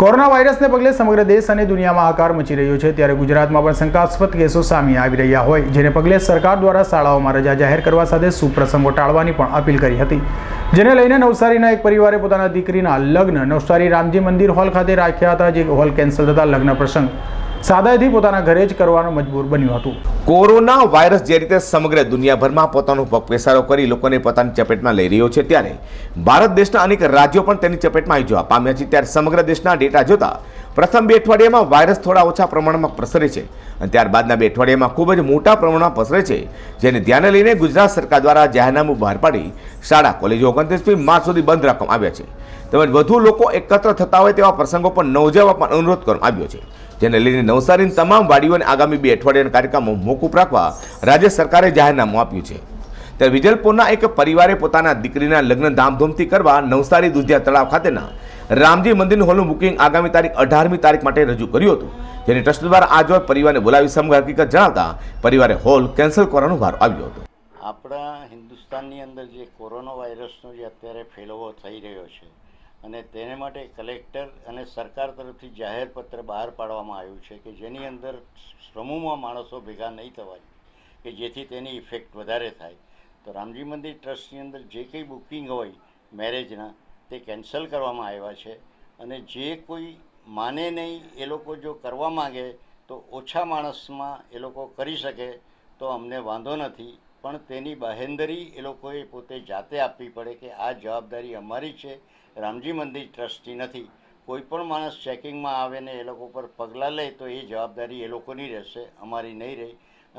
corona વાયરસને પગલે સમગ્ર દેશ અને દુનિયામાં આકાર મચી રહ્યો છે ત્યારે ગુજરાતમાં પણ શંકાસ્પદ કેસો સામે આવી રહ્યા હોય જેને પગલે સરકાર દ્વારા શાળાઓમાં રજા જાહેર કરવા સાથે સુપ્રસંગો ટાળવાની પણ અપીલ કરી હતી જેને લઈને નવસારીના એક પરિવારે પોતાના દીકરીના લગ્ન નવસારી રામજી મંદિર હોલ ખાતે રાખ્યા હતા જે હોલ કેન્સલ થતા લગ્ન પ્રસંગ સાદાઈથી પોતાના ઘરે જ કરવાનું મજબૂર બન્યું હતું કોરોના વાયરસ જે રીતે સમગ્ર દુનિયાભરમાં પોતાનો પગપેસારો કરી લોકોને પોતાની ચપેટમાં લઈ રહ્યો છે ત્યારે ભારત દેશના અનેક રાજ્યો પણ તેની ચપેટમાં આવી જવા પામ્યા છે ત્યારે સમગ્ર દેશના ડેટા જોતા પ્રથમ બે અઠવાડિયામાં વાયરસ થોડા ઓછા પ્રમાણમાં પ્રસરે છે અને ત્યારબાદના બે અઠવાડિયામાં ખૂબ જ મોટા પ્રમાણમાં પ્રસરે છે જેને ધ્યાને લઈને ગુજરાત સરકાર દ્વારા જાહેરનામું બહાર પાડી શાળા કોલેજો ઓગણત્રીસમી માર્ચ સુધી બંધ રાખવામાં આવ્યા છે તેમજ વધુ લોકો એકત્ર થતા હોય તેવા પ્રસંગો પર ન ઉજવવા પણ અનુરોધ કરવામાં આવ્યો છે જેને લઈને નવસારીની તમામ વાડીઓને આગામી બે અઠવાડિયાના કાર્યક્રમો મોકૂફ રાખવા રાજ્ય સરકારે જાહેરનામું આપ્યું છે ત્યારે વિજલપુરના એક પરિવારે પોતાના દીકરીના લગ્ન ધામધૂમથી કરવા નવસારી દુધિયા તળાવ ખાતેના રામજી મંદિરનું હોલનું બુકિંગ આગામી તારીખ અઢારમી તારીખ માટે રજૂ કર્યું હતું જેની ટ્રસ્ટ દ્વારા આજે પરિવારને બોલાવી સમગ્ર હકીકત જણાવતા પરિવારે હોલ કેન્સલ કરવાનો ભાર આવ્યો હતો આપણા હિન્દુસ્તાનની અંદર જે કોરોના વાયરસનો જે અત્યારે ફેલાવો થઈ રહ્યો છે અને તેને માટે કલેક્ટર અને સરકાર તરફથી જાહેર પત્ર બહાર પાડવામાં આવ્યું છે કે જેની અંદર સમૂહમાં માણસો ભેગા નહીં થવા કે જેથી તેની ઇફેક્ટ વધારે થાય તો રામજી મંદિર ટ્રસ્ટની અંદર જે કંઈ બુકિંગ હોય મેરેજના તે કેન્સલ કરવામાં આવ્યા છે અને જે કોઈ માને નહીં એ લોકો જો કરવા માગે તો ઓછા માણસમાં એ લોકો કરી શકે તો અમને વાંધો નથી પણ તેની બહેન્દરી એ લોકોએ પોતે જાતે આપવી પડે કે આ જવાબદારી અમારી છે રામજી મંદિર ટ્રસ્ટની નથી કોઈ પણ માણસ ચેકિંગમાં આવે ને એ લોકો પર પગલાં લે તો એ જવાબદારી એ લોકોની રહેશે અમારી નહીં રહે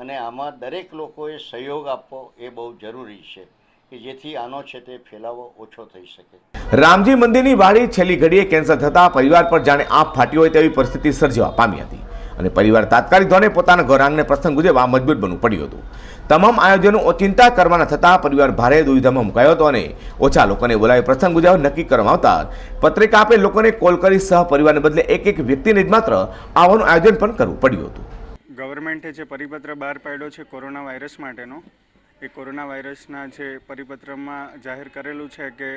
અને આમાં દરેક લોકોએ સહયોગ આપવો એ બહુ જરૂરી છે કે જેથી આનો છે તે ફેલાવો ઓછો થઈ શકે રામજી મંદિરની વાડી છેલ્લી ઘડીએ કેન્સર થતા પરિવાર પર જાણે આંખ ફાટી હોય તેવી પરિસ્થિતિ સર્જવા પામી હતી અને પરિવાર તાત્કાલિક ધોરણે પોતાના ઘર પ્રસંગ ગુજરવા મજબૂત બનવું પડ્યું હતું તમામ આયોજનો ઓચિંતા કરવાના થતાં પરિવાર ભારે દુવિધામાં મુકાયો હતો અને ઓછા લોકોને બોલાવી પ્રસંગ ગુજરાવ નક્કી કરવામાં આવતા પત્રિકા આપે લોકોને કોલ કરી સહ પરિવારને બદલે એક એક વ્યક્તિને જ માત્ર આવવાનું આયોજન પણ કરવું પડ્યું હતું ગવર્મેન્ટે જે પરિપત્ર બહાર પાડ્યો છે કોરોના વાયરસ માટેનો એ કોરોના વાયરસના જે પરિપત્રમાં જાહેર કરેલું છે કે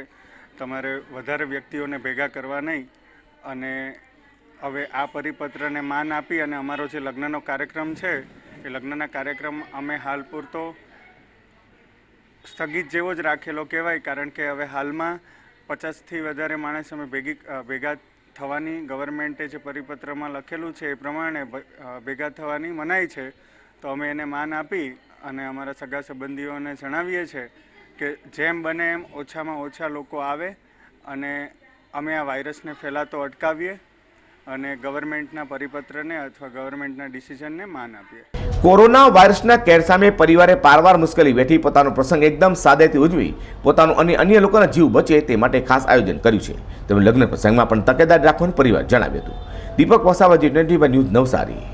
તમારે વધારે વ્યક્તિઓને ભેગા કરવા નહીં અને હવે આ પરિપત્રને માન આપી અને અમારો જે લગ્નનો કાર્યક્રમ છે એ લગ્નના કાર્યક્રમ અમે હાલ પૂરતો સ્થગિત જેવો જ રાખેલો કહેવાય કારણ કે હવે હાલમાં પચાસથી વધારે માણસ અમે ભેગી ભેગા થવાની ગવર્મેન્ટે જે પરિપત્રમાં લખેલું છે એ પ્રમાણે ભેગા થવાની મનાઈ છે તો અમે એને માન આપી અને અમારા સગા સંબંધીઓને જણાવીએ છીએ કે જેમ બને એમ ઓછામાં ઓછા લોકો આવે અને અમે આ વાયરસને ફેલાતો અટકાવીએ અને ગવર્મેન્ટના પરિપત્રને અથવા ગવર્મેન્ટના ડિસિઝનને માન આપીએ કોરોના વાયરસના કેર સામે પરિવારે પારવાર મુશ્કેલી વેઠી પોતાનો પ્રસંગ એકદમ સાદેથી ઉજવી પોતાનું અને અન્ય લોકોના જીવ બચે તે માટે ખાસ આયોજન કર્યું છે તેમણે લગ્ન પ્રસંગમાં પણ તકેદારી રાખવાનું પરિવાર જણાવ્યું હતું દીપક વસાવાજી ટ્વેન્ટી ન્યૂઝ નવસારી